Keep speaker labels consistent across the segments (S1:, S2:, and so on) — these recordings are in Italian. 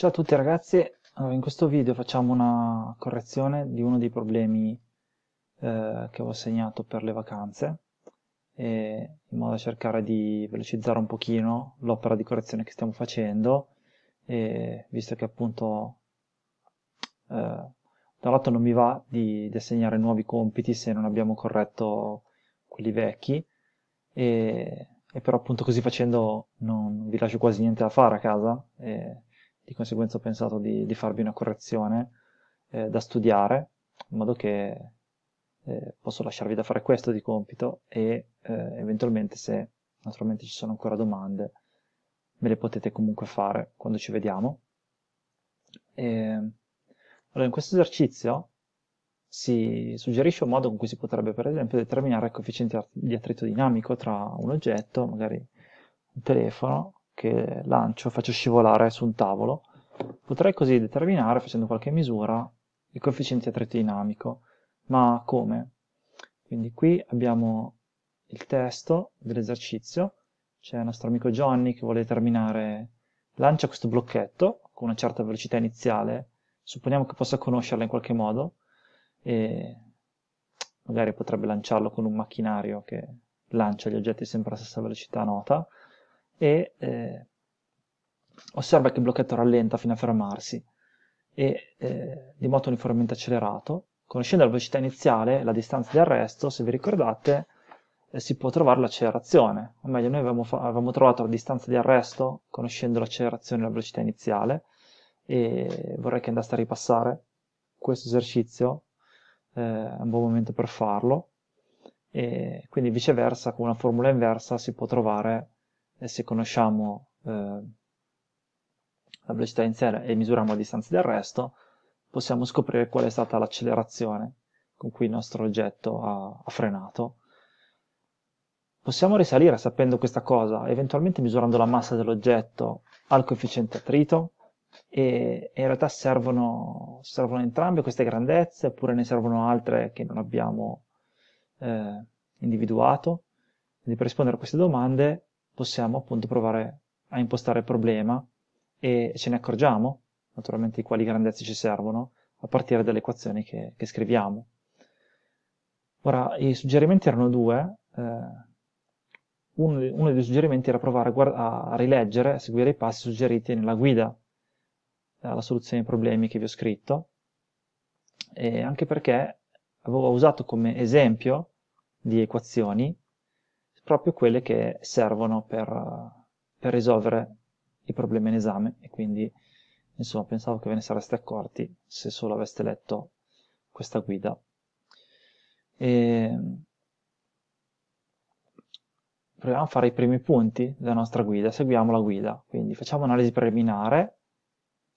S1: Ciao a tutti ragazzi, allora, in questo video facciamo una correzione di uno dei problemi eh, che ho segnato per le vacanze e in modo da cercare di velocizzare un pochino l'opera di correzione che stiamo facendo e visto che appunto eh, da lato non mi va di, di assegnare nuovi compiti se non abbiamo corretto quelli vecchi e, e però appunto così facendo non vi lascio quasi niente da fare a casa e, di conseguenza ho pensato di, di farvi una correzione eh, da studiare, in modo che eh, posso lasciarvi da fare questo di compito e eh, eventualmente se naturalmente ci sono ancora domande me le potete comunque fare quando ci vediamo. E, ehm, allora, in questo esercizio si suggerisce un modo con cui si potrebbe per esempio determinare il coefficiente di attrito dinamico tra un oggetto, magari un telefono, che lancio, faccio scivolare su un tavolo, potrei così determinare, facendo qualche misura, il coefficiente di dinamico. Ma come? Quindi qui abbiamo il testo dell'esercizio, c'è il nostro amico Johnny che vuole determinare, lancia questo blocchetto con una certa velocità iniziale, supponiamo che possa conoscerla in qualche modo, e magari potrebbe lanciarlo con un macchinario che lancia gli oggetti sempre alla stessa velocità nota, e eh, osserva che il blocchetto rallenta fino a fermarsi e eh, di moto uniformemente accelerato. Conoscendo la velocità iniziale, la distanza di arresto, se vi ricordate, eh, si può trovare l'accelerazione. O meglio, noi avevamo, avevamo, trovato la distanza di arresto conoscendo l'accelerazione e la velocità iniziale e vorrei che andaste a ripassare questo esercizio, eh, è un buon momento per farlo. E quindi viceversa, con una formula inversa si può trovare eh, se conosciamo eh, la velocità iniziale e misuriamo la distanza del resto, possiamo scoprire qual è stata l'accelerazione con cui il nostro oggetto ha, ha frenato. Possiamo risalire sapendo questa cosa, eventualmente misurando la massa dell'oggetto al coefficiente attrito, e, in realtà servono, servono, entrambe queste grandezze oppure ne servono altre che non abbiamo eh, individuato. Quindi per rispondere a queste domande possiamo appunto provare a impostare il problema e ce ne accorgiamo, naturalmente di quali grandezze ci servono, a partire dalle equazioni che, che scriviamo. Ora, i suggerimenti erano due, eh, uno, uno, dei suggerimenti era provare a, a rileggere, a seguire i passi suggeriti nella guida alla eh, soluzione dei problemi che vi ho scritto, e anche perché avevo usato come esempio di equazioni proprio quelle che servono per, per risolvere i problemi in esame e quindi insomma pensavo che ve ne sareste accorti se solo aveste letto questa guida. E... Ehm, proviamo a fare i primi punti della nostra guida, seguiamo la guida, quindi facciamo un'analisi preliminare,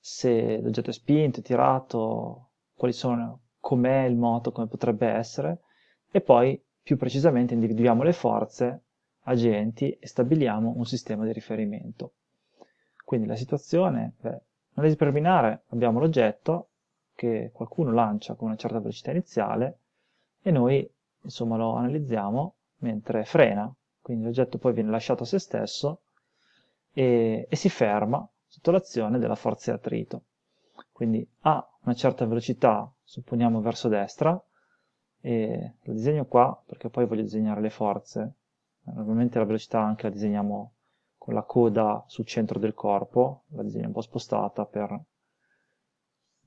S1: se l'oggetto è spinto, è tirato, quali sono, com'è il moto, come potrebbe essere, e poi più precisamente individuiamo le forze agenti e stabiliamo un sistema di riferimento. Quindi la situazione, beh, analisi preliminare, abbiamo l'oggetto che qualcuno lancia con una certa velocità iniziale e noi insomma, lo analizziamo mentre frena, quindi l'oggetto poi viene lasciato a se stesso e, e si ferma sotto l'azione della forza di attrito. Quindi ha una certa velocità, supponiamo verso destra, e lo disegno qua perché poi voglio disegnare le forze normalmente la velocità anche la disegniamo con la coda sul centro del corpo la disegno un po' spostata per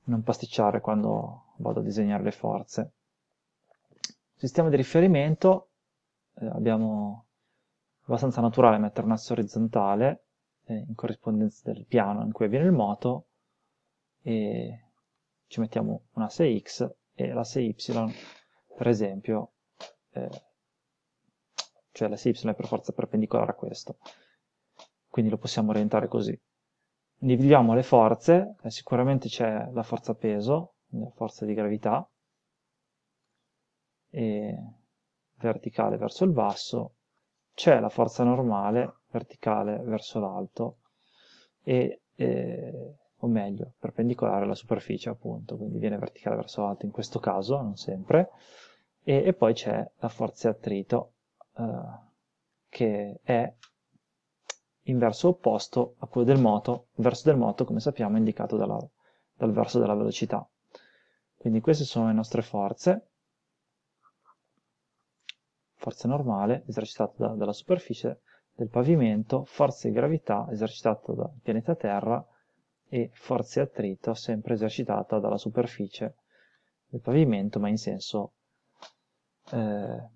S1: non pasticciare quando vado a disegnare le forze sistema di riferimento eh, abbiamo abbastanza naturale mettere un asse orizzontale eh, in corrispondenza del piano in cui avviene il moto e ci mettiamo un asse x e l'asse y per esempio, eh, cioè la y è per forza perpendicolare a questo, quindi lo possiamo orientare così. individuiamo le forze, eh, sicuramente c'è la forza peso, la forza di gravità, verticale verso il basso, c'è la forza normale verticale verso l'alto e eh, o meglio perpendicolare alla superficie appunto, quindi viene verticale verso l'alto in questo caso, non sempre, e, e poi c'è la forza di attrito eh, che è in verso opposto a quello del moto, il verso del moto come sappiamo è indicato dalla, dal verso della velocità. Quindi queste sono le nostre forze, forza normale esercitata da, dalla superficie del pavimento, forza di gravità esercitata dal pianeta Terra, e forze attrito sempre esercitata dalla superficie del pavimento, ma in senso eh,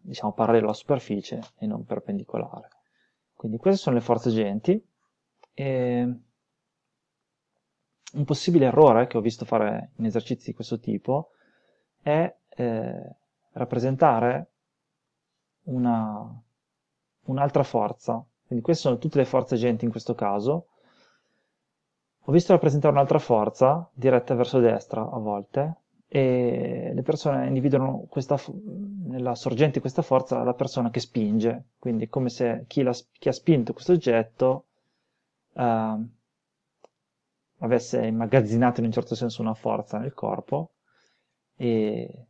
S1: diciamo parallelo alla superficie e non perpendicolare. Quindi queste sono le forze agenti. E un possibile errore che ho visto fare in esercizi di questo tipo è eh, rappresentare un'altra un forza. Quindi queste sono tutte le forze agenti in questo caso, ho visto rappresentare un'altra forza diretta verso destra a volte e le persone individuano questa, nella sorgente di questa forza la persona che spinge, quindi come se chi, la, chi ha spinto questo oggetto eh, avesse immagazzinato in un certo senso una forza nel corpo e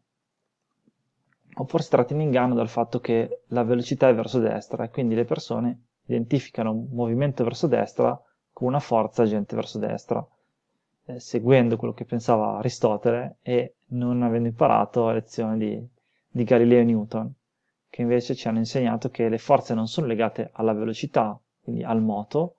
S1: o forse tratti in inganno dal fatto che la velocità è verso destra e quindi le persone identificano un movimento verso destra con una forza agente verso destra, eh, seguendo quello che pensava Aristotele e non avendo imparato la lezione di, di Galileo e Newton, che invece ci hanno insegnato che le forze non sono legate alla velocità, quindi al moto,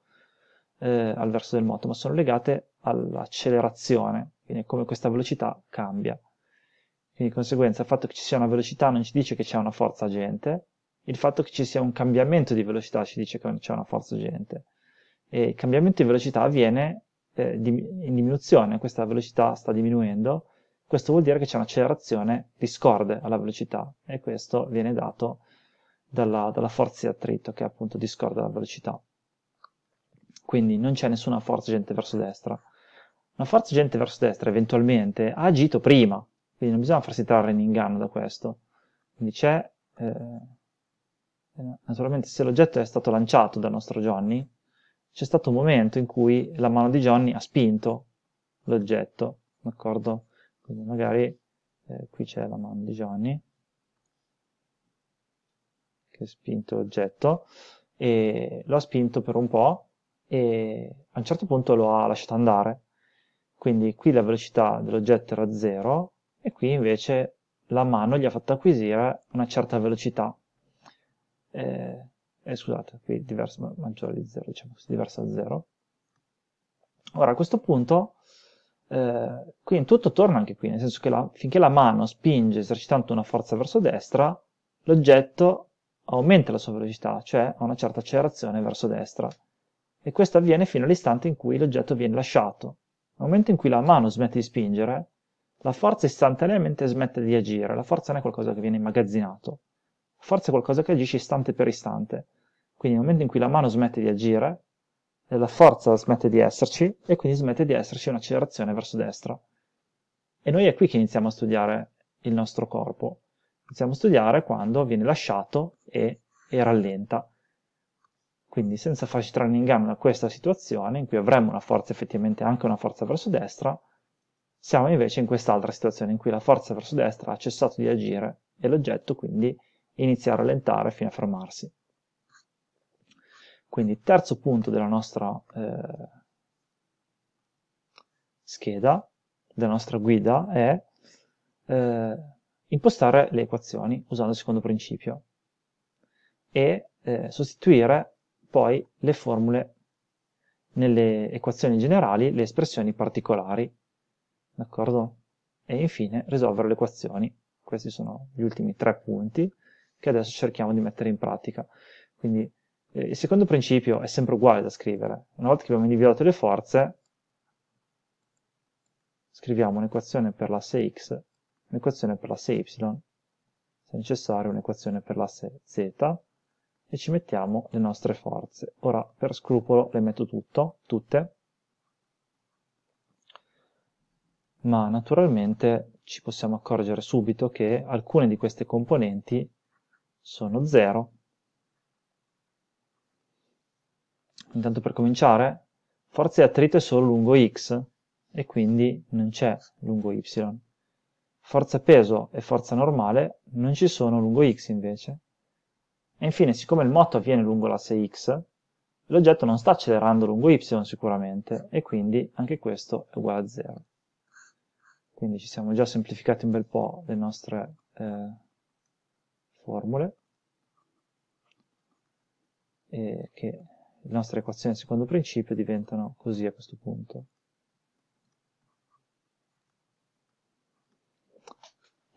S1: eh, al verso del moto, ma sono legate all'accelerazione, quindi come questa velocità cambia. Quindi di conseguenza il fatto che ci sia una velocità non ci dice che c'è una forza agente, il fatto che ci sia un cambiamento di velocità ci dice che c'è una forza agente e il cambiamento di velocità avviene eh, di, in diminuzione, questa velocità sta diminuendo, questo vuol dire che c'è un'accelerazione discorde alla velocità e questo viene dato dalla, dalla forza di attrito che è appunto discorde alla velocità. Quindi non c'è nessuna forza agente verso destra. Una forza agente verso destra eventualmente ha agito prima, quindi non bisogna farsi trarre in inganno da questo. Quindi c'è... Eh, naturalmente se l'oggetto è stato lanciato dal nostro Johnny, c'è stato un momento in cui la mano di Johnny ha spinto l'oggetto, d'accordo? Quindi magari eh, qui c'è la mano di Johnny che ha spinto l'oggetto e lo ha spinto per un po' e a un certo punto lo ha lasciato andare. Quindi qui la velocità dell'oggetto era 0 e qui invece la mano gli ha fatto acquisire una certa velocità. Eh, eh, scusate, qui diverso maggiore di 0, diciamo così, diverso da 0. Ora a questo punto, eh, qui in tutto torna anche qui, nel senso che la, finché la mano spinge esercitando una forza verso destra, l'oggetto aumenta la sua velocità, cioè ha una certa accelerazione verso destra. E questo avviene fino all'istante in cui l'oggetto viene lasciato. Nel momento in cui la mano smette di spingere, la forza istantaneamente smette di agire, la forza non è qualcosa che viene immagazzinato, forza è qualcosa che agisce istante per istante. Quindi nel momento in cui la mano smette di agire, la forza smette di esserci e quindi smette di esserci un'accelerazione verso destra. E noi è qui che iniziamo a studiare il nostro corpo. Iniziamo a studiare quando viene lasciato e, e rallenta. Quindi senza farci trarre in inganno da questa situazione in cui avremmo una forza effettivamente anche una forza verso destra, siamo invece in quest'altra situazione in cui la forza verso destra ha cessato di agire e l'oggetto quindi inizia a rallentare fino a fermarsi. Quindi terzo punto della nostra eh, scheda, della nostra guida, è eh, impostare le equazioni usando il secondo principio e eh, sostituire poi le formule nelle equazioni generali, le espressioni particolari, d'accordo? E infine risolvere le equazioni. Questi sono gli ultimi tre punti che adesso cerchiamo di mettere in pratica. Quindi eh, il secondo principio è sempre uguale da scrivere. Una volta che abbiamo individuato le forze, scriviamo un'equazione per l'asse x, un'equazione per l'asse y, se necessario un'equazione per l'asse z, e ci mettiamo le nostre forze. Ora per scrupolo le metto tutto, tutte, ma naturalmente ci possiamo accorgere subito che alcune di queste componenti sono 0. Intanto per cominciare, forze di attrito è solo lungo x e quindi non c'è lungo y. Forza peso e forza normale non ci sono lungo x invece. E infine, siccome il moto avviene lungo l'asse x, l'oggetto non sta accelerando lungo y sicuramente e quindi anche questo è uguale a 0. Quindi ci siamo già semplificati un bel po' le nostre eh, formule e che le nostre equazioni secondo principio diventano così a questo punto.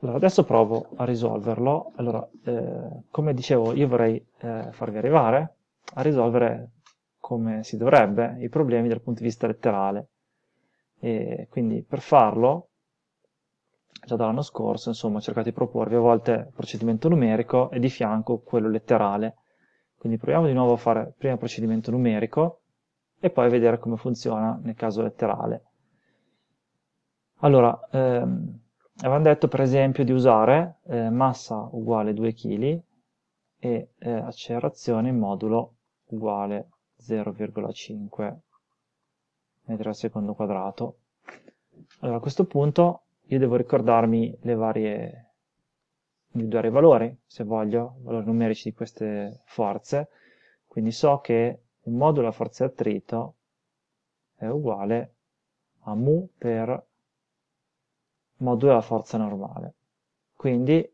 S1: Allora, adesso provo a risolverlo. Allora, eh, come dicevo, io vorrei eh, farvi arrivare a risolvere come si dovrebbe i problemi dal punto di vista letterale. E quindi per farlo già dall'anno scorso, insomma, cercate di proporvi a volte il procedimento numerico e di fianco quello letterale. Quindi proviamo di nuovo a fare prima il procedimento numerico e poi vedere come funziona nel caso letterale. Allora, ehm, avevamo detto per esempio di usare eh, massa uguale 2 kg e eh, accelerazione in modulo uguale 0,5 metri al secondo quadrato. Allora a questo punto io devo ricordarmi le varie individuare i valori, se voglio, valori numerici di queste forze, quindi so che il modulo a forza di attrito è uguale a mu per modulo a forza normale. Quindi,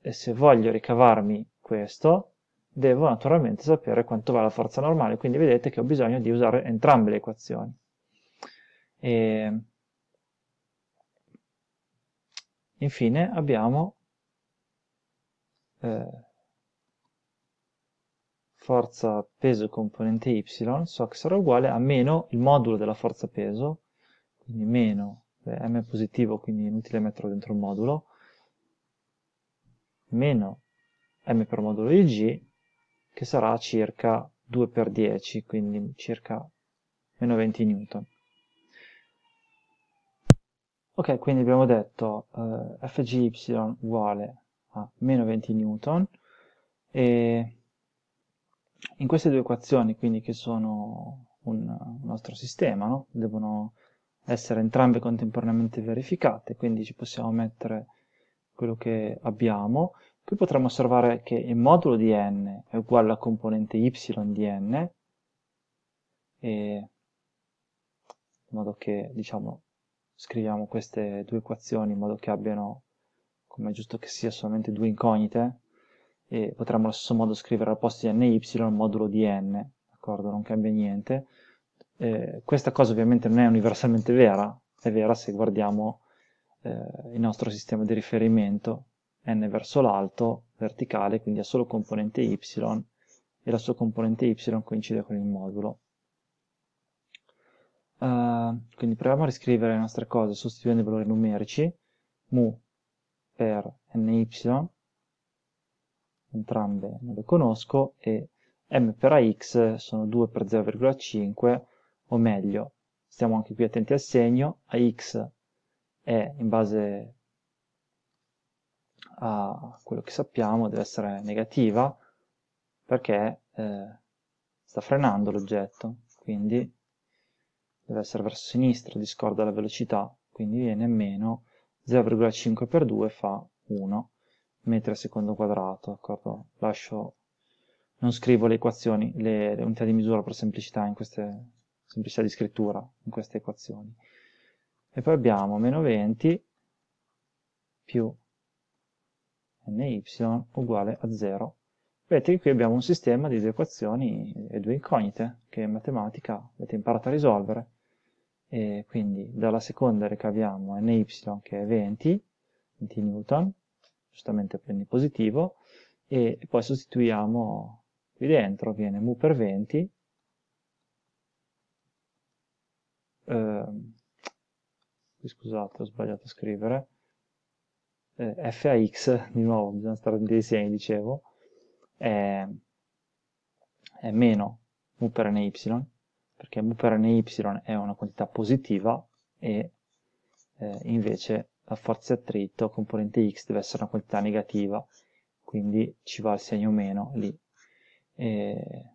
S1: se voglio ricavarmi questo, devo naturalmente sapere quanto va la forza normale, quindi vedete che ho bisogno di usare entrambe le equazioni. E Infine abbiamo eh, forza peso componente y so che sarà uguale a meno il modulo della forza peso, quindi meno eh, m è positivo, quindi è inutile metterlo dentro il modulo, meno m per modulo di g, che sarà circa 2 per 10, quindi circa meno 20 newton. Ok, quindi abbiamo detto eh, fgy uguale a meno 20 newton e in queste due equazioni, quindi che sono un, un nostro sistema, no? devono essere entrambe contemporaneamente verificate, quindi ci possiamo mettere quello che abbiamo. Qui potremmo osservare che il modulo di n è uguale alla componente y di n, in modo che diciamo scriviamo queste due equazioni in modo che abbiano, come è giusto che sia, solamente due incognite e potremmo allo stesso modo scrivere al posto di n y il modulo di n, d'accordo? Non cambia niente. Eh, questa cosa ovviamente non è universalmente vera, è vera se guardiamo eh, il nostro sistema di riferimento n verso l'alto, verticale, quindi ha solo componente y e la sua componente y coincide con il modulo. Uh, quindi proviamo a riscrivere le nostre cose sostituendo i valori numerici, mu per ny, entrambe non le conosco, e m per ax sono 2 per 0,5, o meglio, stiamo anche qui attenti al segno, ax è in base a quello che sappiamo, deve essere negativa, perché eh, sta frenando l'oggetto, quindi deve essere verso sinistra, discorda la velocità, quindi viene meno 0,5 per 2 fa 1 metri al secondo quadrato, d'accordo? Lascio, non scrivo le equazioni, le, le, unità di misura per semplicità in queste, semplicità di scrittura in queste equazioni. E poi abbiamo meno 20 più ny uguale a 0. Vedete che qui abbiamo un sistema di due equazioni e due incognite che in matematica avete imparato a risolvere e quindi dalla seconda ricaviamo ny che è 20, 20 newton, giustamente prendi positivo, e poi sostituiamo qui dentro, viene mu per 20, eh, scusate ho sbagliato a scrivere, eh, fax, di nuovo bisogna stare dei segni, dicevo, è, è meno mu per ny, perché mu per n y è una quantità positiva e eh, invece la forza di attrito componente x deve essere una quantità negativa, quindi ci va il segno meno lì. E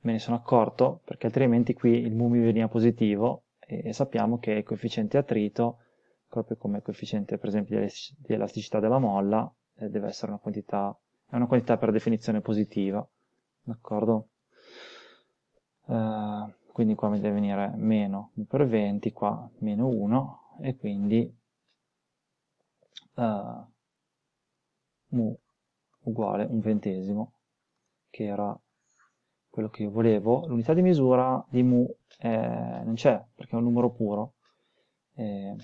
S1: me ne sono accorto perché altrimenti qui il mu mi veniva positivo e, e sappiamo che il coefficiente attrito, proprio come coefficiente per esempio di elasticità della molla, eh, deve essere una quantità, è una quantità per definizione positiva, d'accordo? Eh, quindi qua mi deve venire meno per 20, qua meno 1 e quindi eh, mu uguale un ventesimo che era quello che io volevo. L'unità di misura di mu eh, non c'è perché è un numero puro. Eh,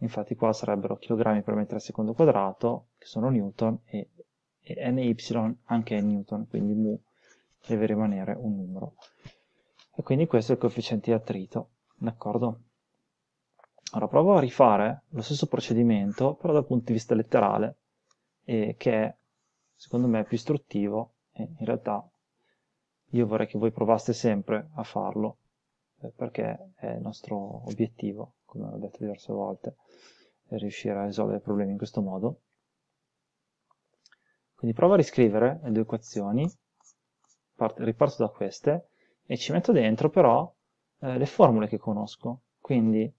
S1: infatti qua sarebbero chilogrammi per metro al secondo quadrato, che sono newton, e, e ny anche è newton, quindi mu deve rimanere un numero. E quindi questo è il coefficiente di attrito, d'accordo? Allora provo a rifare lo stesso procedimento, però dal punto di vista letterale, eh, che è, secondo me è più istruttivo e in realtà io vorrei che voi provaste sempre a farlo, eh, perché è il nostro obiettivo, come ho detto diverse volte, eh, riuscire a risolvere i problemi in questo modo. Quindi provo a riscrivere le due equazioni, riparto da queste e ci metto dentro però eh, le formule che conosco. Quindi,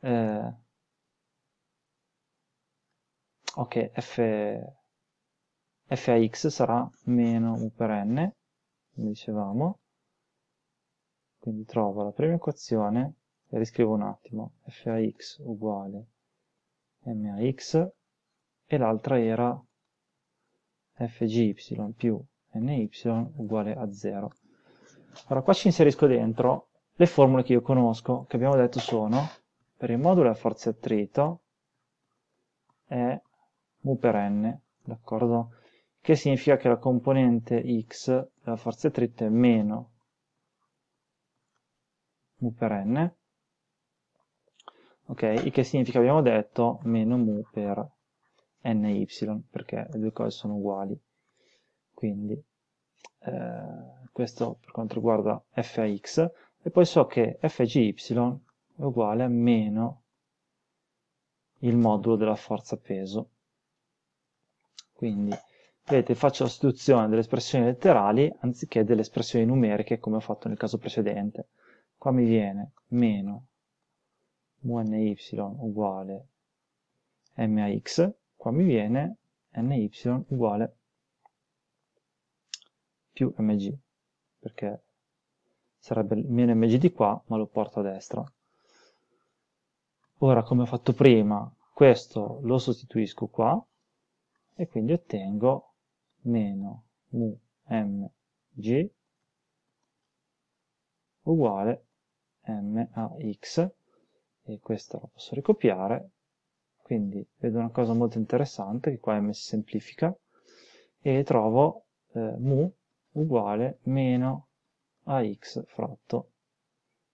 S1: eh, ok, f, f a x sarà meno u per n, come dicevamo, quindi trovo la prima equazione e riscrivo un attimo, f a x uguale m a x e l'altra era fgy più ny uguale a 0. Allora qua ci inserisco dentro le formule che io conosco, che abbiamo detto sono, per il modulo a forza attrito, è mu per n, d'accordo? Che significa che la componente x della forza e attrito è meno mu per n, ok? Il che significa, abbiamo detto, meno mu per ny, perché le due cose sono uguali quindi eh, questo per quanto riguarda f e poi so che fgy è uguale a meno il modulo della forza peso. Quindi, vedete, faccio la sostituzione delle espressioni letterali anziché delle espressioni numeriche come ho fatto nel caso precedente. Qua mi viene meno ny uguale max, qua mi viene ny uguale più mg, perché sarebbe meno mg di qua, ma lo porto a destra. Ora, come ho fatto prima, questo lo sostituisco qua, e quindi ottengo meno mu mg uguale max e questa la posso ricopiare, quindi vedo una cosa molto interessante, che qua m si semplifica, e trovo eh, mu uguale meno ax fratto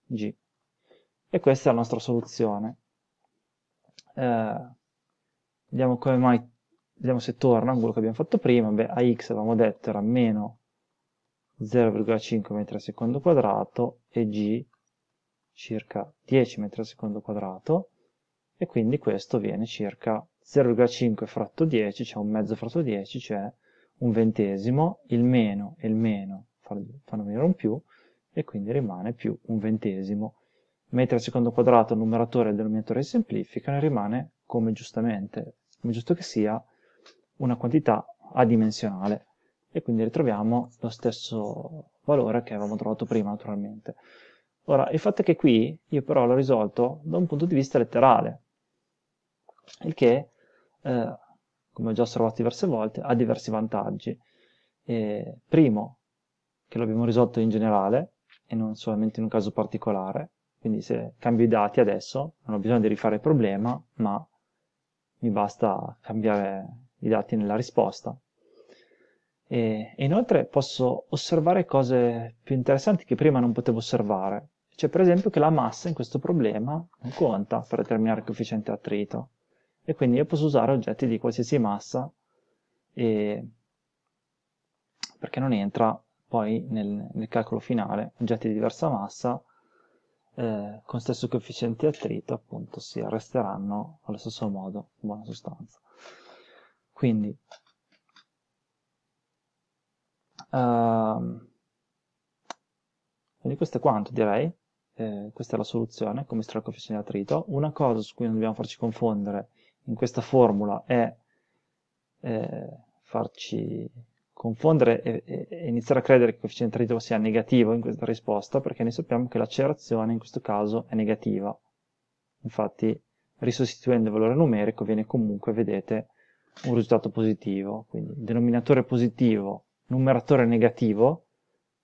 S1: g. E questa è la nostra soluzione. Eh, vediamo come mai, vediamo se torna quello che abbiamo fatto prima. Beh, ax avevamo detto era meno 0,5 metri al secondo quadrato e g circa 10 metri al secondo quadrato e quindi questo viene circa 0,5 fratto 10, cioè un mezzo fratto 10, cioè un ventesimo, il meno e il meno fanno venire un più, e quindi rimane più un ventesimo. Mentre al secondo quadrato il numeratore e il denominatore si semplificano e rimane, come giustamente, come giusto che sia, una quantità adimensionale. E quindi ritroviamo lo stesso valore che avevamo trovato prima, naturalmente. Ora, il fatto è che qui io però l'ho risolto da un punto di vista letterale, il che eh, come ho già osservato diverse volte, ha diversi vantaggi. Eh, primo, che l'abbiamo risolto in generale e non solamente in un caso particolare, quindi se cambio i dati adesso non ho bisogno di rifare il problema, ma mi basta cambiare i dati nella risposta. E, e inoltre posso osservare cose più interessanti che prima non potevo osservare, cioè per esempio che la massa in questo problema non conta per determinare il coefficiente attrito, e quindi io posso usare oggetti di qualsiasi massa e... perché non entra poi nel, nel, calcolo finale oggetti di diversa massa eh, con stesso coefficiente di attrito appunto si arresteranno allo stesso modo in buona sostanza quindi uh, quindi questo è quanto direi eh, questa è la soluzione come estrarre il coefficiente di attrito una cosa su cui non dobbiamo farci confondere in questa formula è eh, farci confondere e, e, iniziare a credere che il coefficiente idrico sia negativo in questa risposta, perché noi sappiamo che l'accelerazione in questo caso è negativa. Infatti, risostituendo il valore numerico viene comunque, vedete, un risultato positivo. Quindi denominatore positivo, numeratore negativo,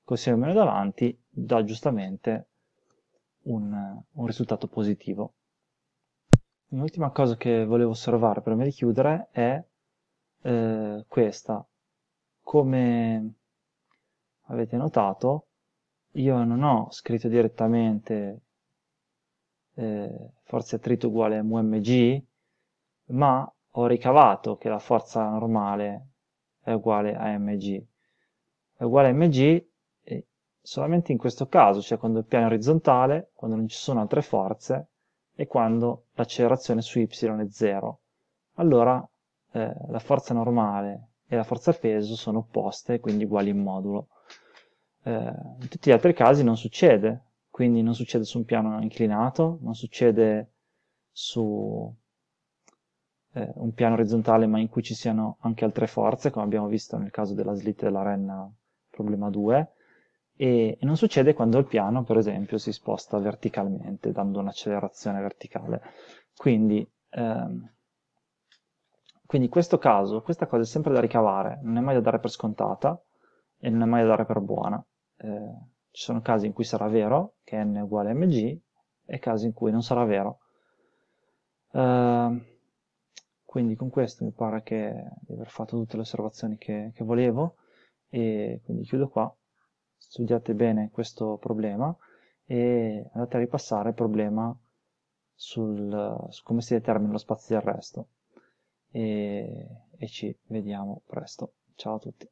S1: così almeno davanti, dà giustamente un, un risultato positivo. Un'ultima cosa che volevo osservare prima di chiudere è eh, questa. Come avete notato, io non ho scritto direttamente eh, forza attrito uguale mmg, ma ho ricavato che la forza normale è uguale a mg. È uguale a mg eh, solamente in questo caso, cioè quando il piano è orizzontale, quando non ci sono altre forze, e quando l'accelerazione su y è 0. Allora eh, la forza normale e la forza peso sono opposte, quindi uguali in modulo. Eh, in tutti gli altri casi non succede, quindi non succede su un piano inclinato, non succede su eh, un piano orizzontale ma in cui ci siano anche altre forze, come abbiamo visto nel caso della slitta della renna problema 2, e, non succede quando il piano, per esempio, si sposta verticalmente, dando un'accelerazione verticale. Quindi, ehm, quindi in questo caso, questa cosa è sempre da ricavare, non è mai da dare per scontata e non è mai da dare per buona. Eh, ci sono casi in cui sarà vero che n è uguale a mg e casi in cui non sarà vero. Eh, quindi con questo mi pare che di aver fatto tutte le osservazioni che, che volevo e quindi chiudo qua studiate bene questo problema e andate a ripassare il problema sul, su come si determina lo spazio di arresto. E, e ci vediamo presto. Ciao a tutti.